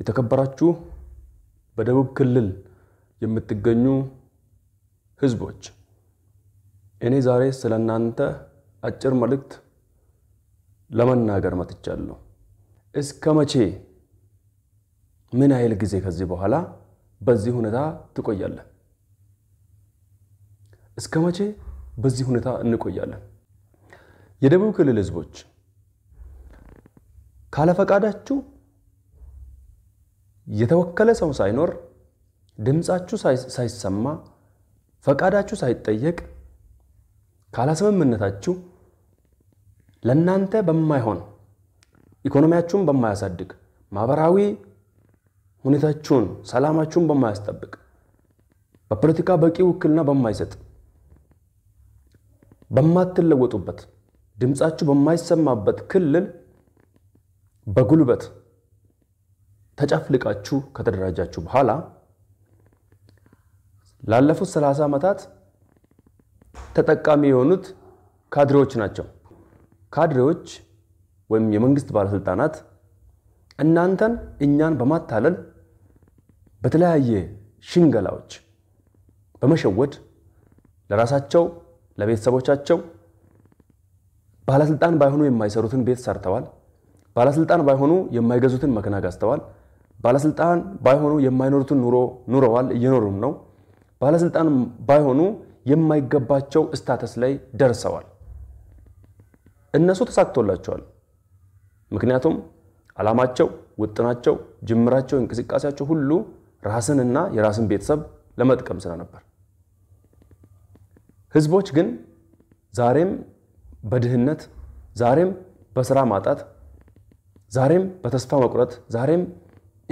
የተከበራችሁ በደቡብ ክልል የምትገኙ ህዝቦች እኔ ዛሬ ስለ እናንተ አጭር መልእክት ለመናገር መጥቻለሁ። እስከ መቼ ምን ያህል ጊዜ ከዚህ በኋላ በዚህ ሁኔታ ትቆያለህ? እስከ መቼ በዚህ ሁኔታ እንቆያለን። የደቡብ ክልል ህዝቦች ካለፈቃዳችሁ የተወከለ ሰው ሳይኖር ድምፃችሁ ሳይሰማ ፈቃዳችሁ ሳይጠየቅ ካላስምምነታችሁ ለእናንተ በማይሆን ኢኮኖሚያችሁን በማያሳድግ ማህበራዊ ሁኔታችሁን ሰላማችሁን በማያስጠብቅ በፖለቲካ በቂ ውክልና በማይሰጥ በማትለወጡበት ድምፃችሁ በማይሰማበት ክልል በጉልበት ተጨፍልቃችሁ ከተደራጃችሁ በኋላ ላለፉት 30 ዓመታት ተጠቃሚ የሆኑት ካድሬዎች ናቸው። ካድሬዎች ወይም የመንግስት ባለስልጣናት እናንተን እኛን በማታለል በተለያየ ሽንገላዎች በመሸወድ ለራሳቸው ለቤተሰቦቻቸው ባለስልጣን ባይሆኑ የማይሰሩትን ቤት ሰርተዋል። ባለስልጣን ባይሆኑ የማይገዙትን መኪና ገዝተዋል። ባለስልጣን ባይሆኑ የማይኖሩትን ኑሮ ኑረዋል፣ እየኖሩም ነው። ባለስልጣን ባይሆኑ የማይገባቸው ስታተስ ላይ ደርሰዋል። እነሱ ተሳክቶላቸዋል። ምክንያቱም ዓላማቸው፣ ውጥናቸው፣ ጅምራቸው፣ እንቅስቃሴያቸው ሁሉ ራስንና የራስን ቤተሰብ ለመጥቀም ስለነበር ህዝቦች ግን ዛሬም በድህነት ዛሬም በስራ ማጣት ዛሬም በተስፋ መቁረጥ ዛሬም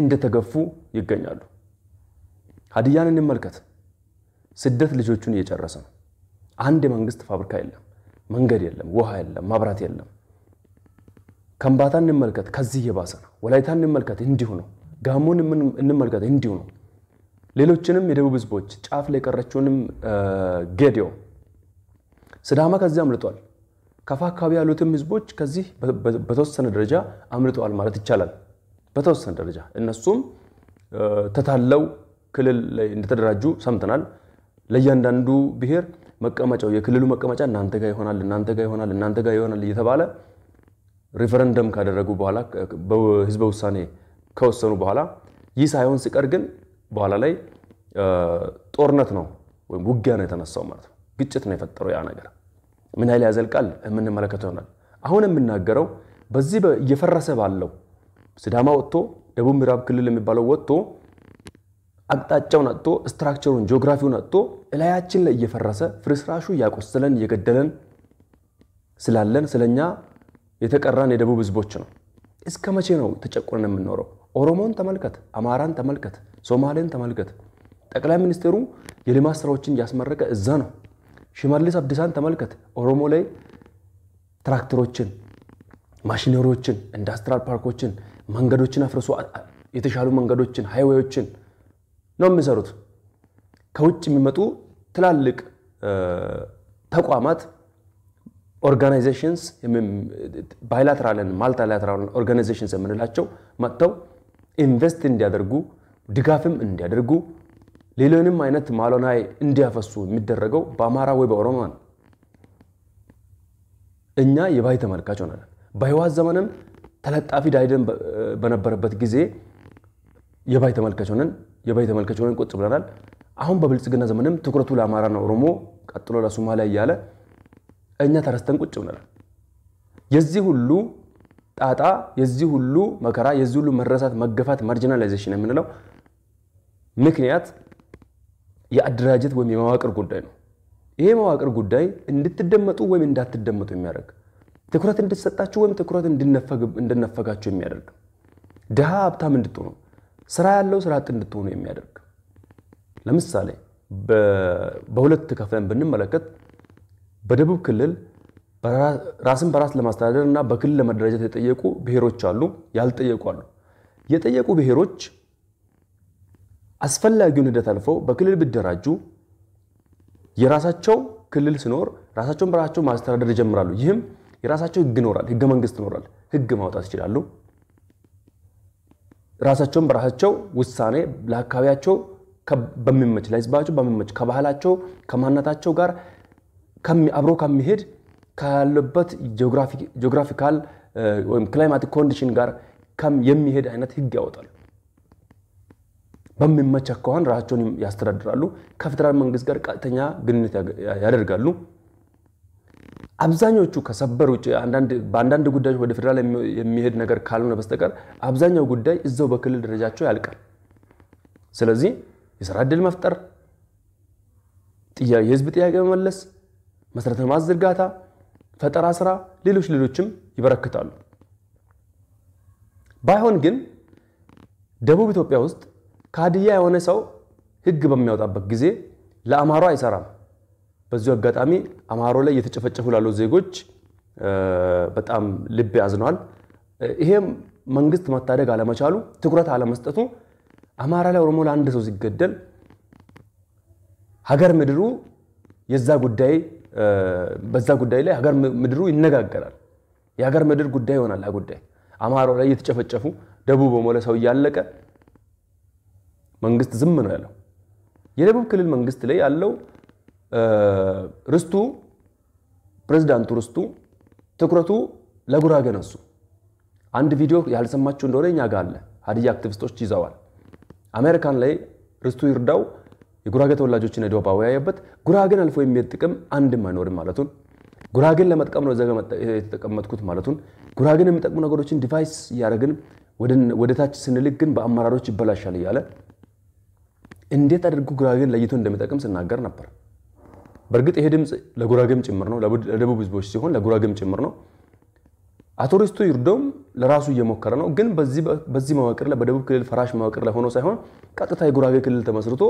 እንደተገፉ ይገኛሉ። ሀዲያን እንመልከት። ስደት ልጆቹን እየጨረሰ ነው። አንድ የመንግስት ፋብሪካ የለም፣ መንገድ የለም፣ ውሃ የለም፣ ማብራት የለም። ከምባታ እንመልከት፣ ከዚህ የባሰ ነው። ወላይታ እንመልከት፣ እንዲሁ ነው። ጋሞን እንመልከት፣ እንዲሁ ነው። ሌሎችንም የደቡብ ህዝቦች ጫፍ ላይ የቀረችውንም ጌዲዮ ስዳማ ከዚህ አምልጧል። ከፋ አካባቢ ያሉትም ህዝቦች ከዚህ በተወሰነ ደረጃ አምልጠዋል ማለት ይቻላል። በተወሰነ ደረጃ እነሱም ተታለው ክልል ላይ እንደተደራጁ ሰምተናል። ለእያንዳንዱ ብሔር መቀመጫው የክልሉ መቀመጫ እናንተ ጋር ይሆናል፣ እናንተ ጋር ይሆናል፣ እናንተ ጋር ይሆናል እየተባለ ሪፈረንደም ካደረጉ በኋላ በህዝበ ውሳኔ ከወሰኑ በኋላ ይህ ሳይሆን ሲቀር ግን በኋላ ላይ ጦርነት ነው ወይም ውጊያ ነው የተነሳው ማለት ነው። ግጭት ነው የፈጠረው ያ ነገር። ምን ያህል ያዘልቃል የምንመለከተው ይሆናል። አሁን የምናገረው በዚህ እየፈረሰ ባለው ስዳማ ወጥቶ ደቡብ ምዕራብ ክልል የሚባለው ወጥቶ አቅጣጫውን አጥቶ ስትራክቸሩን ጂኦግራፊውን አጥቶ እላያችን ላይ እየፈረሰ ፍርስራሹ እያቆሰለን እየገደለን ስላለን ስለኛ የተቀራን የደቡብ ህዝቦች ነው። እስከ መቼ ነው ተጨቁነን የምንኖረው? ኦሮሞን ተመልከት፣ አማራን ተመልከት፣ ሶማሌን ተመልከት። ጠቅላይ ሚኒስትሩ የልማት ስራዎችን እያስመረቀ እዛ ነው። ሽመልስ አብዲሳን ተመልከት። ኦሮሞ ላይ ትራክተሮችን፣ ማሽነሪዎችን፣ ኢንዱስትሪያል ፓርኮችን፣ መንገዶችን አፍርሶ የተሻሉ መንገዶችን፣ ሃይዌዎችን ነው የሚሰሩት። ከውጭ የሚመጡ ትላልቅ ተቋማት ኦርጋናይዜሽንስ ባይላትራልን ማልታላትራል ኦርጋናይዜሽንስ የምንላቸው መጥተው ኢንቨስት እንዲያደርጉ ድጋፍም እንዲያደርጉ ሌሎንም አይነት ማሎናይ እንዲያፈሱ የሚደረገው በአማራ ወይ በኦሮሞ ነው። እኛ የባይ ተመልካች ሆነ። በህዋት ዘመንም ተለጣፊ ዳይደን በነበረበት ጊዜ የባይ ተመልካች ሆነን የባይ ተመልካች ሆነን ቁጭ ብለናል። አሁን በብልጽግና ዘመንም ትኩረቱ ለአማራ ነው፣ ኦሮሞ ቀጥሎ ለሶማሊያ እያለ እኛ ተረስተን ቁጭ ብለናል። የዚህ ሁሉ ጣጣ፣ የዚህ ሁሉ መከራ፣ የዚህ ሁሉ መረሳት፣ መገፋት፣ ማርጂናላይዜሽን የምንለው ምክንያት የአደራጀት ወይም የመዋቅር ጉዳይ ነው። ይሄ መዋቅር ጉዳይ እንድትደመጡ ወይም እንዳትደመጡ የሚያደርግ ትኩረት እንድትሰጣችሁ ወይም ትኩረት እንድነፈጋችሁ የሚያደርግ ድሃ ሀብታም እንድትሆኑ፣ ስራ ያለው ስራ አጥ እንድትሆኑ የሚያደርግ ለምሳሌ በሁለት ከፍለን ብንመለከት በደቡብ ክልል ራስን በራስ ለማስተዳደር እና በክልል ለመደራጀት የጠየቁ ብሔሮች አሉ፣ ያልጠየቁ አሉ። የጠየቁ ብሔሮች አስፈላጊውን ሂደት አልፈው በክልል ቢደራጁ የራሳቸው ክልል ሲኖር ራሳቸውን በራሳቸው ማስተዳደር ይጀምራሉ። ይህም የራሳቸው ህግ ይኖራል፣ ህገ መንግስት ይኖራል። ህግ ማውጣት ይችላሉ። ራሳቸውን በራሳቸው ውሳኔ ለአካባቢያቸው በሚመች ለህዝባቸው በሚመች ከባህላቸው ከማንነታቸው ጋር አብሮ ከሚሄድ ካለበት ጂኦግራፊካል ወይም ክላይማቲክ ኮንዲሽን ጋር የሚሄድ አይነት ህግ ያወጣሉ። በሚመች አኳኋን ራሳቸውን ያስተዳድራሉ። ከፌደራል መንግስት ጋር ቀጥተኛ ግንኙነት ያደርጋሉ። አብዛኞቹ ከሰበር ውጭ በአንዳንድ ጉዳዮች ወደ ፌደራል የሚሄድ ነገር ካልሆነ በስተቀር አብዛኛው ጉዳይ እዛው በክልል ደረጃቸው ያልቃል። ስለዚህ የስራ እድል መፍጠር፣ የህዝብ ጥያቄ መመለስ፣ መሰረተ ልማት ዝርጋታ፣ ፈጠራ ስራ፣ ሌሎች ሌሎችም ይበረክታሉ። ባይሆን ግን ደቡብ ኢትዮጵያ ውስጥ ካድያ የሆነ ሰው ህግ በሚያወጣበት ጊዜ ለአማሮ አይሰራም። በዚሁ አጋጣሚ አማሮ ላይ እየተጨፈጨፉ ላሉ ዜጎች በጣም ልብ ያዝነዋል። ይሄም መንግስት መታደግ አለመቻሉ፣ ትኩረት አለመስጠቱ አማራ ላይ ኦሮሞ ለአንድ ሰው ሲገደል ሀገር ምድሩ የዛ ጉዳይ በዛ ጉዳይ ላይ ሀገር ምድሩ ይነጋገራል። የሀገር ምድር ጉዳይ ይሆናል። ጉዳይ አማራው ላይ እየተጨፈጨፉ ደቡብ በሞለ ሰው እያለቀ መንግስት ዝም ነው ያለው። የደቡብ ክልል መንግስት ላይ ያለው ርስቱ ፕሬዝዳንቱ ርስቱ ትኩረቱ ለጉራጌ ነሱ። አንድ ቪዲዮ ያልሰማችሁ እንደሆነ እኛ ጋር አለ። ሀዲያ አክቲቪስቶች ይዘዋል። አሜሪካን ላይ ርስቱ ይርዳው የጉራጌ ተወላጆችን ሄዶ ባወያየበት ጉራጌን አልፎ የሚሄድ ጥቅም አንድም አይኖርም ማለቱን፣ ጉራጌን ለመጥቀም ነው የተቀመጥኩት ማለቱን፣ ጉራጌን የሚጠቅሙ ነገሮችን ዲቫይስ እያደረግን ወደታች ስንልግ ግን በአመራሮች ይበላሻል እያለ እንዴት አድርጎ ጉራጌን ለይቶ እንደሚጠቅም ስናገር ነበር። በእርግጥ ይሄ ድምፅ ለጉራጌም ጭምር ነው፣ ለደቡብ ህዝቦች ሲሆን ለጉራጌም ጭምር ነው። አቶ ሪስቱ ይርዶም ለራሱ እየሞከረ ነው። ግን በዚህ መዋቅር ላይ በደቡብ ክልል ፈራሽ መዋቅር ላይ ሆኖ ሳይሆን ቀጥታ የጉራጌ ክልል ተመስርቶ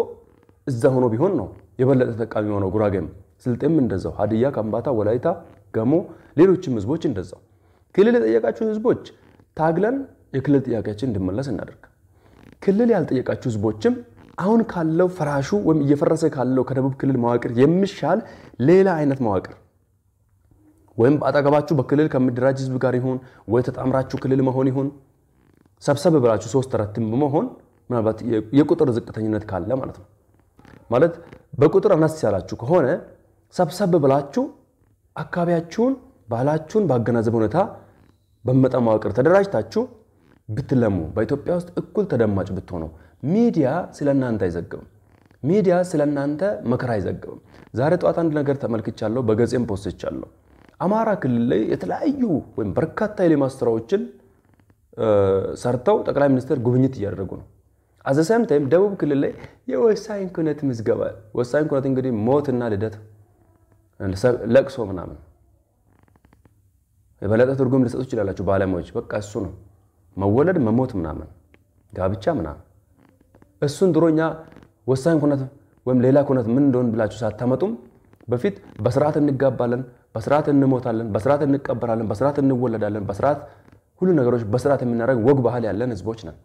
እዛ ሆኖ ቢሆን ነው የበለጠ ተጠቃሚ የሆነው። ጉራጌም፣ ስልጤም እንደዛው፣ ሀዲያ፣ ከምባታ፣ ወላይታ፣ ገሞ፣ ሌሎችም ህዝቦች እንደዛው። ክልል የጠየቃችሁን ህዝቦች ታግለን የክልል ጥያቄያችን እንድመለስ እናደርግ። ክልል ያልጠየቃችሁ ህዝቦችም አሁን ካለው ፍራሹ ወይም እየፈረሰ ካለው ከደቡብ ክልል መዋቅር የሚሻል ሌላ አይነት መዋቅር ወይም በአጠገባችሁ በክልል ከሚደራጅ ህዝብ ጋር ይሁን ወይ ተጣምራችሁ ክልል መሆን ይሁን ሰብሰብ ብላችሁ ሶስት ረትም በመሆን ምናልባት የቁጥር ዝቅተኝነት ካለ ማለት ነው። ማለት በቁጥር አነስ ያላችሁ ከሆነ ሰብሰብ ብላችሁ አካባቢያችሁን ባህላችሁን ባገናዘበ ሁኔታ በመጣ መዋቅር ተደራጅታችሁ ብትለሙ፣ በኢትዮጵያ ውስጥ እኩል ተደማጭ ብትሆኑ፣ ሚዲያ ስለ እናንተ አይዘግብም። ሚዲያ ስለ እናንተ መከራ አይዘግብም። ዛሬ ጠዋት አንድ ነገር ተመልክቻለሁ፣ በገጼም ፖስትቻለሁ። አማራ ክልል ላይ የተለያዩ ወይም በርካታ የልማት ስራዎችን ሰርተው ጠቅላይ ሚኒስትር ጉብኝት እያደረጉ ነው። አዘሰም ታይም ደቡብ ክልል ላይ የወሳኝ ኩነት ምዝገባ፣ ወሳኝ ኩነት እንግዲህ ሞትና ልደት፣ ለቅሶ ምናምን የበለጠ ትርጉም ልሰጡ ይችላላችሁ ባለሙያዎች። በቃ እሱ ነው። መወለድ፣ መሞት ምናምን ጋብቻ ምናምን እሱን ድሮ እኛ ወሳኝ ኩነት ወይም ሌላ ኩነት ምን እንደሆን ብላችሁ ሳታመጡም በፊት በስርዓት እንጋባለን፣ በስርዓት እንሞታለን፣ በስርዓት እንቀበራለን፣ በስርዓት እንወለዳለን፣ በስርዓት ሁሉ ነገሮች በስርዓት የምናደርግ ወግ ባህል ያለን ህዝቦች ነን።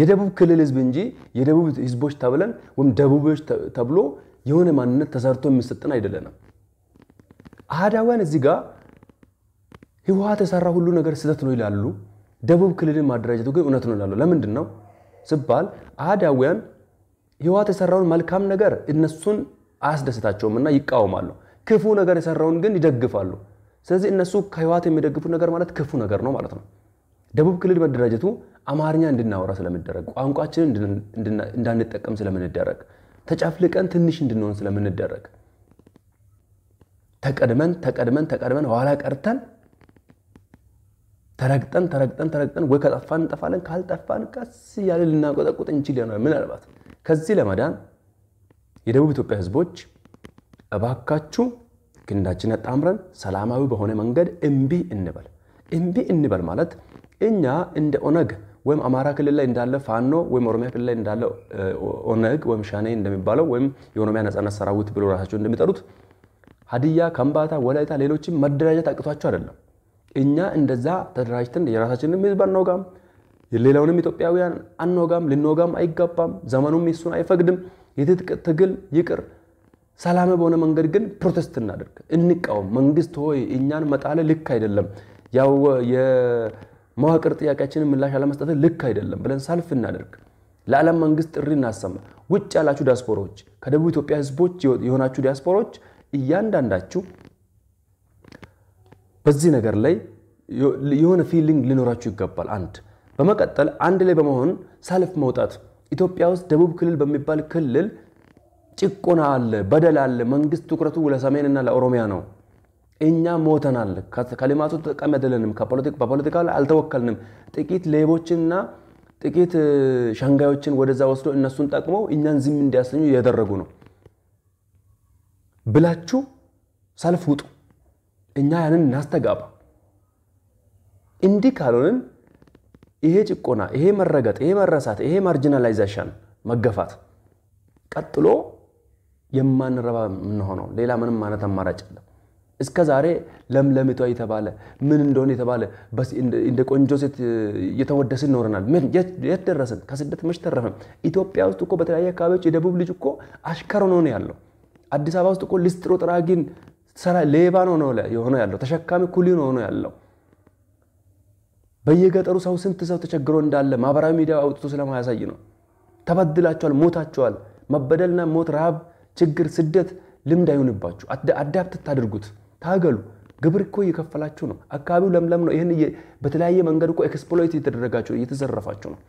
የደቡብ ክልል ህዝብ እንጂ የደቡብ ህዝቦች ተብለን ወይም ደቡቦች ተብሎ የሆነ ማንነት ተሰርቶ የሚሰጥን አይደለንም። አህዳውያን እዚህ ጋር ህወሓት የሰራ ሁሉ ነገር ስህተት ነው ይላሉ። ደቡብ ክልልን ማደራጀቱ ግን እውነት ነው እላለሁ። ለምንድን ነው ስባል አህዳውያን ህወሓት የሰራውን መልካም ነገር እነሱን አያስደስታቸውም እና ይቃወማሉ። ክፉ ነገር የሰራውን ግን ይደግፋሉ። ስለዚህ እነሱ ከህወሓት የሚደግፉት ነገር ማለት ክፉ ነገር ነው ማለት ነው። ደቡብ ክልል መደራጀቱ አማርኛ እንድናወራ ስለምደረግ ቋንቋችንን እንዳንጠቀም ስለምንደረግ፣ ተጨፍልቀን ትንሽ እንድንሆን ስለምንደረግ ተቀድመን ተቀድመን ተቀድመን ኋላ ቀርተን ተረግጠን ተረግጠን ተረግጠን ወይ ከጠፋን እንጠፋለን፣ ካልጠፋን ቀስ እያለ ልናቆጠቁጥ እንችል ይሆናል። ምናልባት ከዚህ ለመዳን የደቡብ ኢትዮጵያ ህዝቦች እባካችሁ ክንዳችን አጣምረን ሰላማዊ በሆነ መንገድ እምቢ እንበል። እምቢ እንበል ማለት እኛ እንደ ኦነግ ወይም አማራ ክልል ላይ እንዳለ ፋኖ ወይም ኦሮሚያ ክልል ላይ እንዳለ ኦነግ ወይም ሻኔ እንደሚባለው ወይም የኦሮሚያ ነጻነት ሰራዊት ብሎ ራሳቸው እንደሚጠሩት ሀዲያ፣ ከምባታ፣ ወላይታ ሌሎችም መደራጀት አቅቷቸው አይደለም። እኛ እንደዛ ተደራጅተን የራሳችንም ህዝብ አንወጋም፣ የሌላውንም ኢትዮጵያውያን አንወጋም፣ ልንወጋም አይገባም። ዘመኑም እሱን አይፈቅድም። የትጥቅ ትግል ይቅር፣ ሰላም በሆነ መንገድ ግን ፕሮቴስት እናደርግ፣ እንቃወም። መንግስት ሆይ እኛን መጣለ ልክ አይደለም፣ ያው የመዋቅር ጥያቄያችንን ምላሽ አለመስጠት ልክ አይደለም ብለን ሰልፍ እናደርግ። ለዓለም መንግስት ጥሪ እናሰማ። ውጭ ያላችሁ ዲያስፖሮች፣ ከደቡብ ኢትዮጵያ ህዝቦች የሆናችሁ ዲያስፖሮች እያንዳንዳችሁ በዚህ ነገር ላይ የሆነ ፊሊንግ ሊኖራችሁ ይገባል። አንድ በመቀጠል አንድ ላይ በመሆን ሰልፍ መውጣት። ኢትዮጵያ ውስጥ ደቡብ ክልል በሚባል ክልል ጭቆና አለ፣ በደል አለ። መንግስት ትኩረቱ ለሰሜንና ለኦሮሚያ ነው። እኛ ሞተናል። ከልማቱ ተጠቃሚ አይደለንም። በፖለቲካ ላይ አልተወከልንም። ጥቂት ሌቦችና ጥቂት ሸንጋዮችን ወደዛ ወስዶ እነሱን ጠቅመው እኛን ዝም እንዲያሰኙ እያደረጉ ነው ብላችሁ ሰልፍ ውጡ። እኛ ያንን እናስተጋባ። እንዲህ ካልሆንን ይሄ ጭቆና፣ ይሄ መረገጥ፣ ይሄ መረሳት፣ ይሄ ማርጂናላይዜሽን መገፋት ቀጥሎ የማንረባ የምንሆነው ሌላ ምንም አይነት አማራጭ የለም። እስከ ዛሬ ለምለሚቷ የተባለ ምን እንደሆነ የተባለ እንደ ቆንጆ ሴት እየተወደስን ኖረናል። የት ደረስን? ከስደት መች ተረፍን? ኢትዮጵያ ውስጥ እኮ በተለያየ አካባቢዎች የደቡብ ልጅ እኮ አሽከር ሆኖ ነው ያለው። አዲስ አበባ ውስጥ እኮ ሊስትሮ ጥራጊን ሌባ ነው የሆነ ያለው፣ ተሸካሚ ኩሊ ነው ሆኖ ያለው። በየገጠሩ ሰው ስንት ሰው ተቸግሮ እንዳለ ማህበራዊ ሚዲያ አውጥቶ ስለማያሳይ ነው። ተበድላቸዋል፣ ሞታቸዋል መበደልና ሞት፣ ረሃብ፣ ችግር፣ ስደት ልምድ አይሆንባችሁ። አዳፕት ታድርጉት፣ ታገሉ። ግብር እኮ እየከፈላችሁ ነው። አካባቢው ለምለም ነው። ይህን በተለያየ መንገድ እኮ ኤክስፕሎይት እየተደረጋችሁ እየተዘረፋችሁ ነው።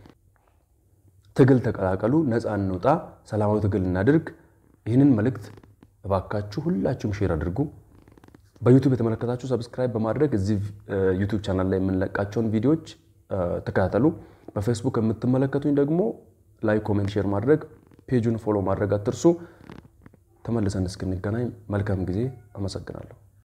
ትግል ተቀላቀሉ፣ ነፃ እንውጣ፣ ሰላማዊ ትግል እናድርግ። ይህንን መልእክት እባካችሁ ሁላችሁም ሼር አድርጉ። በዩቱብ የተመለከታችሁ ሰብስክራይብ በማድረግ እዚህ ዩቱብ ቻናል ላይ የምንለቃቸውን ቪዲዮዎች ተከታተሉ። በፌስቡክ የምትመለከቱኝ ደግሞ ላይክ፣ ኮሜንት፣ ሼር ማድረግ ፔጁን ፎሎ ማድረግ አትርሱ። ተመልሰን እስክንገናኝ መልካም ጊዜ። አመሰግናለሁ።